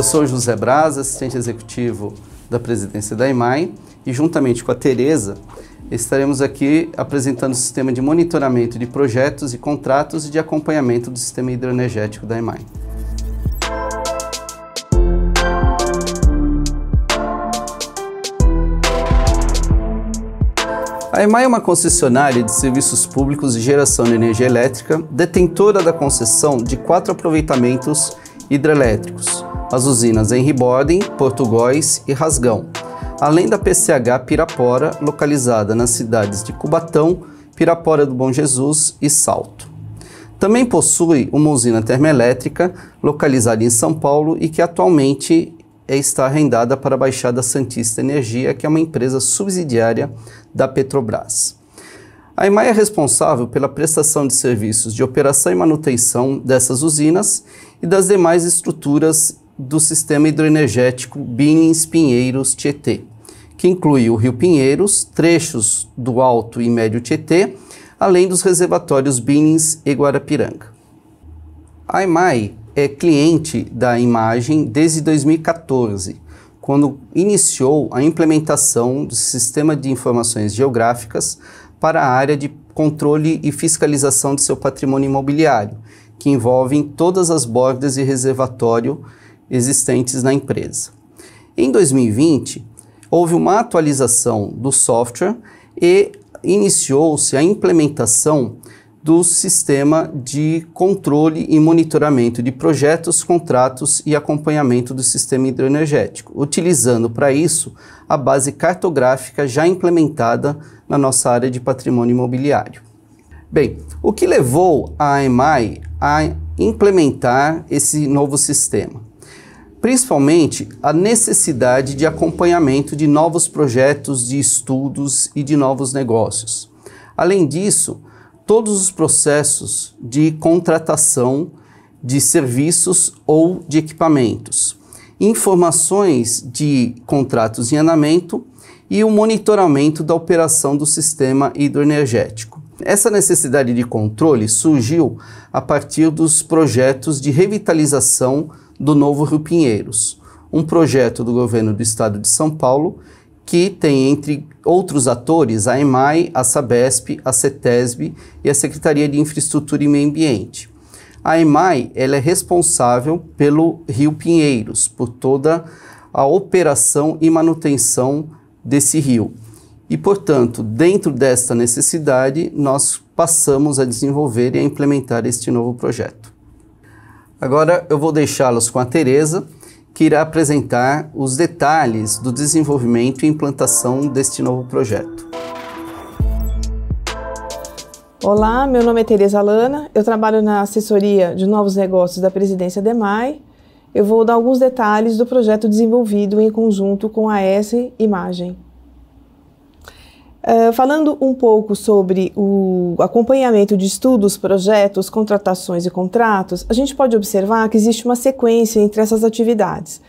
Eu sou José Braz, assistente executivo da presidência da EMAI e juntamente com a Tereza estaremos aqui apresentando o sistema de monitoramento de projetos e contratos e de acompanhamento do sistema hidroenergético da EMAI. A EMAI é uma concessionária de serviços públicos de geração de energia elétrica, detentora da concessão de quatro aproveitamentos hidrelétricos, as usinas em Ribordem, Porto e Rasgão, além da PCH Pirapora, localizada nas cidades de Cubatão, Pirapora do Bom Jesus e Salto. Também possui uma usina termoelétrica localizada em São Paulo e que atualmente é, está arrendada para a Baixada Santista Energia, que é uma empresa subsidiária da Petrobras. A EMAI é responsável pela prestação de serviços de operação e manutenção dessas usinas e das demais estruturas do sistema hidroenergético Binins Pinheiros Tietê, que inclui o Rio Pinheiros, trechos do Alto e Médio Tietê, além dos reservatórios Binins e Guarapiranga. A EMAI é cliente da imagem desde 2014, quando iniciou a implementação do Sistema de Informações Geográficas para a área de controle e fiscalização de seu patrimônio imobiliário, que envolvem todas as bordas e reservatório existentes na empresa. Em 2020, houve uma atualização do software e iniciou-se a implementação do sistema de controle e monitoramento de projetos, contratos e acompanhamento do sistema hidroenergético, utilizando para isso a base cartográfica já implementada na nossa área de patrimônio imobiliário. Bem, o que levou a AMI a implementar esse novo sistema? principalmente a necessidade de acompanhamento de novos projetos de estudos e de novos negócios. Além disso, todos os processos de contratação de serviços ou de equipamentos, informações de contratos em andamento e o monitoramento da operação do sistema hidroenergético. Essa necessidade de controle surgiu a partir dos projetos de revitalização do Novo Rio Pinheiros, um projeto do governo do estado de São Paulo que tem entre outros atores a EMAI, a Sabesp, a CETESB e a Secretaria de Infraestrutura e Meio Ambiente. A EMAI ela é responsável pelo Rio Pinheiros, por toda a operação e manutenção desse rio. E, portanto, dentro desta necessidade, nós passamos a desenvolver e a implementar este novo projeto. Agora eu vou deixá-los com a Teresa, que irá apresentar os detalhes do desenvolvimento e implantação deste novo projeto. Olá, meu nome é Teresa Lana, eu trabalho na assessoria de novos negócios da presidência DEMAI. Eu vou dar alguns detalhes do projeto desenvolvido em conjunto com a S Imagem. Ah, falando um pouco sobre o acompanhamento de estudos, projetos, contratações e contratos, a gente pode observar que existe uma sequência entre essas atividades.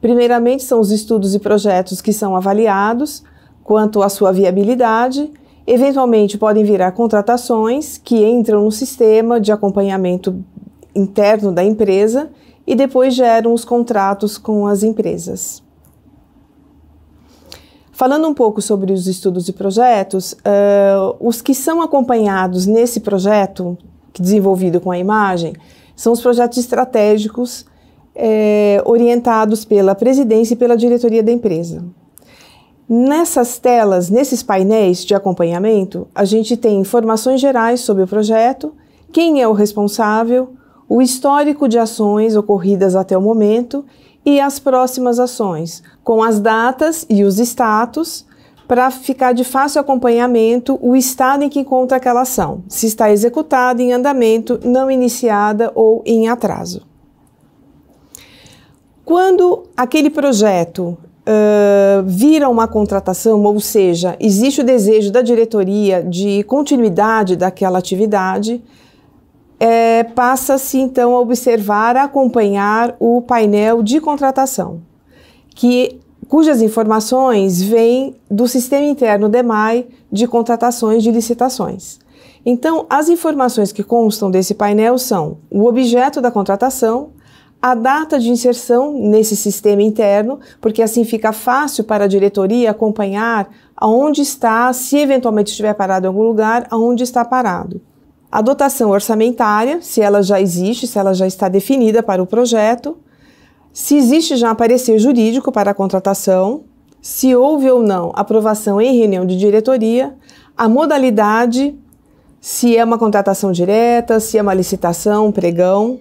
Primeiramente, são os estudos e projetos que são avaliados quanto à sua viabilidade, eventualmente podem virar contratações que entram no sistema de acompanhamento interno da empresa e depois geram os contratos com as empresas. Falando um pouco sobre os estudos e projetos, uh, os que são acompanhados nesse projeto, desenvolvido com a imagem, são os projetos estratégicos eh, orientados pela presidência e pela diretoria da empresa. Nessas telas, nesses painéis de acompanhamento, a gente tem informações gerais sobre o projeto, quem é o responsável, o histórico de ações ocorridas até o momento e as próximas ações, com as datas e os status, para ficar de fácil acompanhamento o estado em que encontra aquela ação, se está executada, em andamento, não iniciada ou em atraso. Quando aquele projeto uh, vira uma contratação, ou seja, existe o desejo da diretoria de continuidade daquela atividade, é, passa-se então a observar, a acompanhar o painel de contratação, que cujas informações vêm do sistema interno DEMAI de contratações de licitações. Então, as informações que constam desse painel são o objeto da contratação, a data de inserção nesse sistema interno, porque assim fica fácil para a diretoria acompanhar aonde está, se eventualmente estiver parado em algum lugar, aonde está parado a dotação orçamentária, se ela já existe, se ela já está definida para o projeto, se existe já parecer jurídico para a contratação, se houve ou não aprovação em reunião de diretoria, a modalidade, se é uma contratação direta, se é uma licitação, pregão,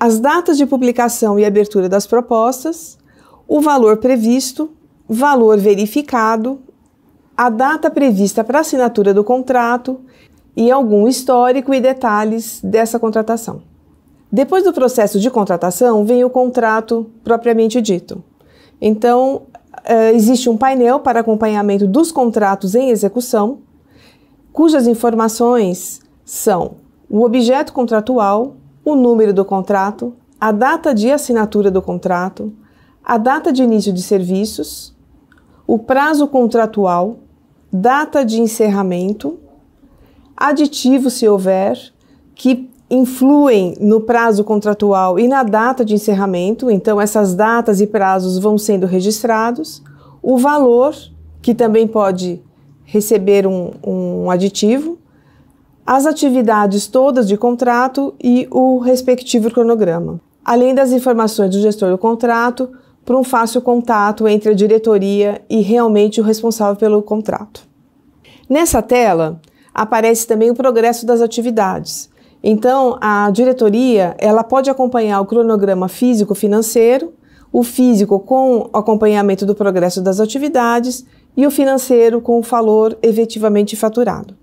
as datas de publicação e abertura das propostas, o valor previsto, valor verificado, a data prevista para assinatura do contrato e algum histórico e detalhes dessa contratação. Depois do processo de contratação, vem o contrato propriamente dito. Então, eh, existe um painel para acompanhamento dos contratos em execução, cujas informações são o objeto contratual, o número do contrato, a data de assinatura do contrato, a data de início de serviços, o prazo contratual, data de encerramento, aditivos, se houver, que influem no prazo contratual e na data de encerramento, então essas datas e prazos vão sendo registrados. O valor, que também pode receber um, um aditivo, as atividades todas de contrato e o respectivo cronograma, além das informações do gestor do contrato para um fácil contato entre a diretoria e realmente o responsável pelo contrato. Nessa tela, aparece também o progresso das atividades. Então, a diretoria ela pode acompanhar o cronograma físico-financeiro, o físico com acompanhamento do progresso das atividades e o financeiro com o valor efetivamente faturado.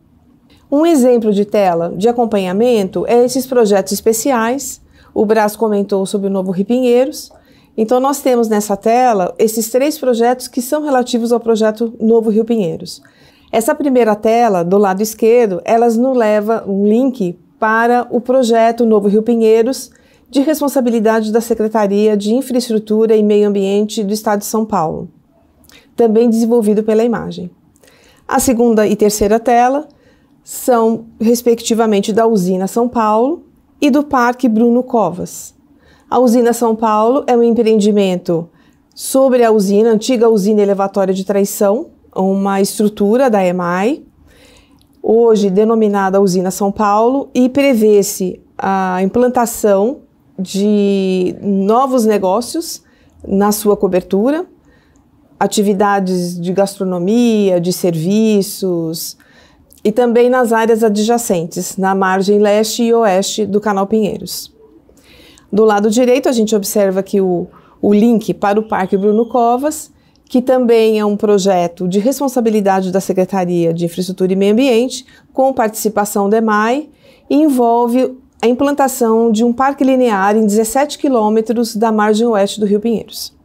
Um exemplo de tela de acompanhamento é esses projetos especiais. O Brás comentou sobre o novo Ripinheiros. Então, nós temos nessa tela esses três projetos que são relativos ao projeto Novo Rio Pinheiros. Essa primeira tela, do lado esquerdo, elas nos leva um link para o projeto Novo Rio Pinheiros, de responsabilidade da Secretaria de Infraestrutura e Meio Ambiente do Estado de São Paulo, também desenvolvido pela imagem. A segunda e terceira tela são, respectivamente, da Usina São Paulo e do Parque Bruno Covas. A Usina São Paulo é um empreendimento sobre a usina, antiga usina elevatória de traição, uma estrutura da EMAI, hoje denominada Usina São Paulo, e prevê-se a implantação de novos negócios na sua cobertura, atividades de gastronomia, de serviços e também nas áreas adjacentes, na margem leste e oeste do Canal Pinheiros. Do lado direito, a gente observa que o, o link para o Parque Bruno Covas que também é um projeto de responsabilidade da Secretaria de Infraestrutura e Meio Ambiente, com participação da EMAI, e envolve a implantação de um parque linear em 17 quilômetros da margem oeste do Rio Pinheiros.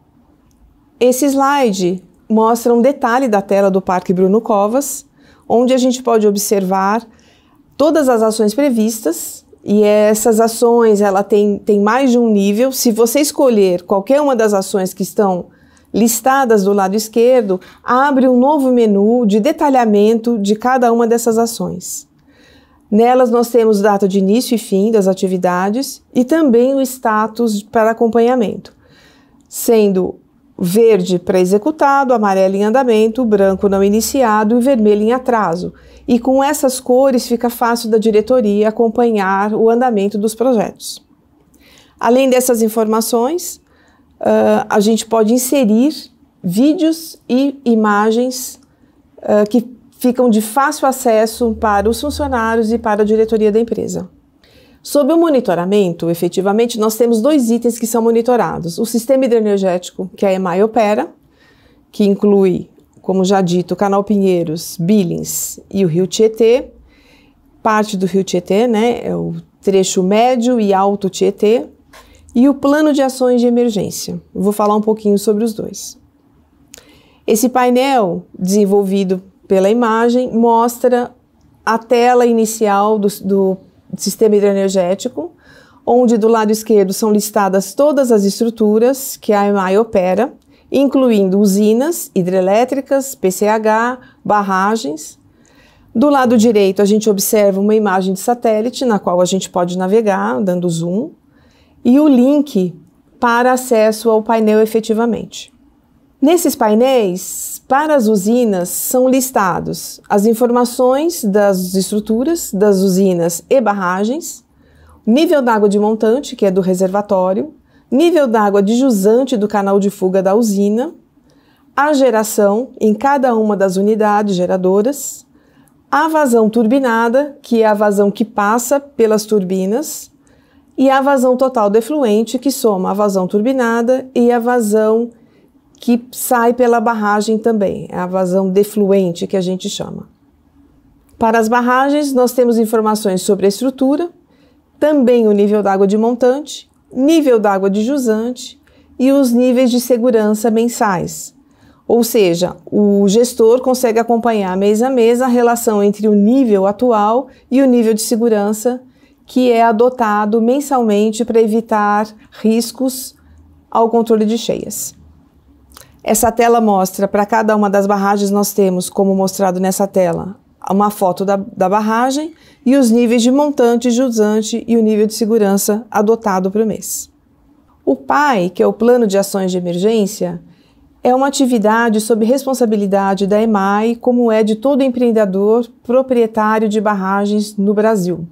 Esse slide mostra um detalhe da tela do Parque Bruno Covas, onde a gente pode observar todas as ações previstas e essas ações ela tem, tem mais de um nível. Se você escolher qualquer uma das ações que estão listadas do lado esquerdo, abre um novo menu de detalhamento de cada uma dessas ações. Nelas nós temos data de início e fim das atividades e também o status para acompanhamento, sendo verde para executado, amarelo em andamento, branco não iniciado e vermelho em atraso. E com essas cores fica fácil da diretoria acompanhar o andamento dos projetos. Além dessas informações, uh, a gente pode inserir vídeos e imagens uh, que ficam de fácil acesso para os funcionários e para a diretoria da empresa. Sob o monitoramento, efetivamente, nós temos dois itens que são monitorados: o sistema hidroenergético, que é a EMAI opera, que inclui, como já dito, o Canal Pinheiros, Billings e o Rio Tietê, parte do Rio Tietê, né, é o trecho médio e alto Tietê, e o plano de ações de emergência. Vou falar um pouquinho sobre os dois. Esse painel desenvolvido pela imagem mostra a tela inicial do, do sistema hidroenergético, onde do lado esquerdo são listadas todas as estruturas que a EMAI opera, incluindo usinas hidrelétricas, PCH, barragens. Do lado direito, a gente observa uma imagem de satélite na qual a gente pode navegar, dando zoom e o link para acesso ao painel efetivamente. Nesses painéis, para as usinas, são listados as informações das estruturas, das usinas e barragens, nível d'água de montante, que é do reservatório, nível d'água de jusante do canal de fuga da usina, a geração em cada uma das unidades geradoras, a vazão turbinada, que é a vazão que passa pelas turbinas, e a vazão total do efluente, que soma a vazão turbinada e a vazão que sai pela barragem também, é a vazão defluente que a gente chama. Para as barragens, nós temos informações sobre a estrutura, também o nível d'água de montante, nível d'água de jusante e os níveis de segurança mensais. Ou seja, o gestor consegue acompanhar mês a mês a relação entre o nível atual e o nível de segurança que é adotado mensalmente para evitar riscos ao controle de cheias. Essa tela mostra, para cada uma das barragens, nós temos, como mostrado nessa tela, uma foto da, da barragem e os níveis de montante, de usante e o nível de segurança adotado para o mês. O PAI, que é o Plano de Ações de Emergência, é uma atividade sob responsabilidade da EMAI, como é de todo empreendedor proprietário de barragens no Brasil.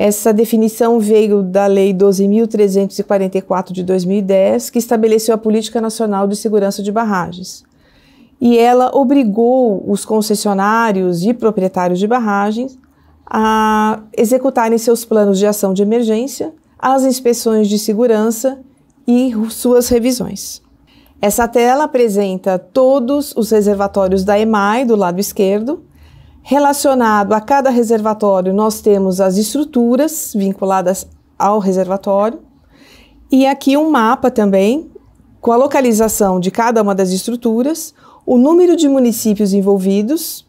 Essa definição veio da Lei 12.344 de 2010, que estabeleceu a Política Nacional de Segurança de Barragens. E ela obrigou os concessionários e proprietários de barragens a executarem seus planos de ação de emergência, as inspeções de segurança e suas revisões. Essa tela apresenta todos os reservatórios da EMAI do lado esquerdo, Relacionado a cada reservatório, nós temos as estruturas vinculadas ao reservatório e aqui um mapa também com a localização de cada uma das estruturas, o número de municípios envolvidos,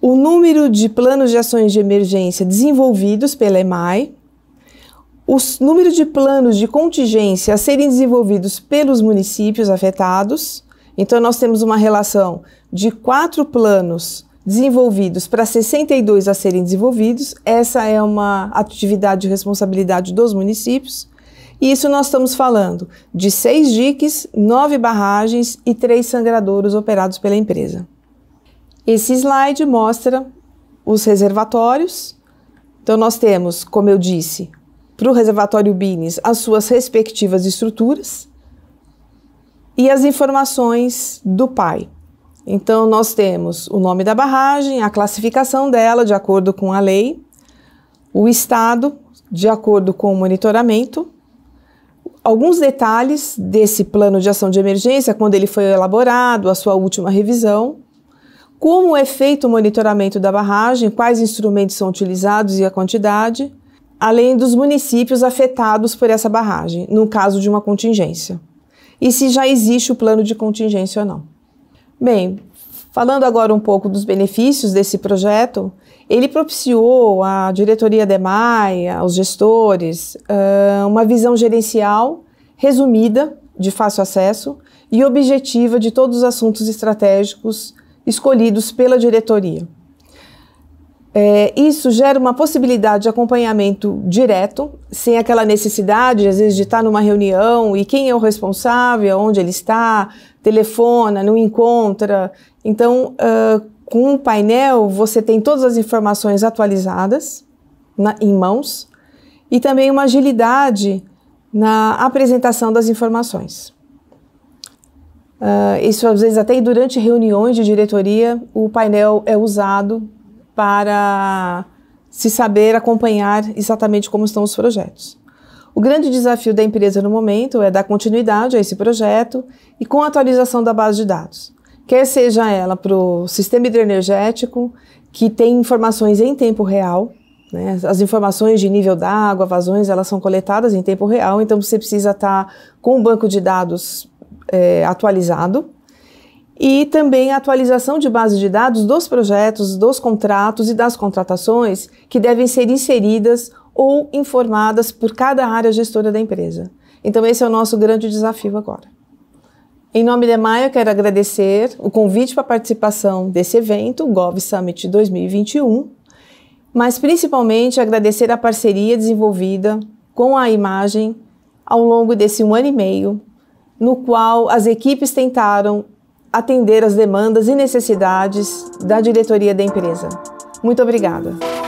o número de planos de ações de emergência desenvolvidos pela EMAI, o número de planos de contingência a serem desenvolvidos pelos municípios afetados. Então, nós temos uma relação de quatro planos desenvolvidos para 62 a serem desenvolvidos. Essa é uma atividade de responsabilidade dos municípios. E isso nós estamos falando de seis diques, nove barragens e três sangradouros operados pela empresa. Esse slide mostra os reservatórios. Então, nós temos, como eu disse, para o reservatório Bines as suas respectivas estruturas e as informações do pai. Então, nós temos o nome da barragem, a classificação dela de acordo com a lei, o estado de acordo com o monitoramento, alguns detalhes desse plano de ação de emergência, quando ele foi elaborado, a sua última revisão, como é feito o monitoramento da barragem, quais instrumentos são utilizados e a quantidade, além dos municípios afetados por essa barragem, no caso de uma contingência, e se já existe o plano de contingência ou não. Bem, falando agora um pouco dos benefícios desse projeto, ele propiciou à diretoria de EMAI, aos gestores, uma visão gerencial resumida, de fácil acesso e objetiva de todos os assuntos estratégicos escolhidos pela diretoria. É, isso gera uma possibilidade de acompanhamento direto, sem aquela necessidade, às vezes, de estar numa reunião e quem é o responsável, onde ele está, telefona, não encontra. Então, uh, com o painel, você tem todas as informações atualizadas na, em mãos e também uma agilidade na apresentação das informações. Uh, isso, às vezes, até durante reuniões de diretoria, o painel é usado para se saber acompanhar exatamente como estão os projetos. O grande desafio da empresa no momento é dar continuidade a esse projeto e com a atualização da base de dados, quer seja ela para o sistema hidroenergético, que tem informações em tempo real, né? as informações de nível d'água, vazões, elas são coletadas em tempo real, então você precisa estar com o banco de dados é, atualizado e também a atualização de base de dados dos projetos, dos contratos e das contratações que devem ser inseridas ou informadas por cada área gestora da empresa. Então, esse é o nosso grande desafio agora. Em nome da Maia, quero agradecer o convite para a participação desse evento, o Gov Summit 2021, mas principalmente agradecer a parceria desenvolvida com a imagem ao longo desse um ano e meio, no qual as equipes tentaram atender às demandas e necessidades da diretoria da empresa. Muito obrigada.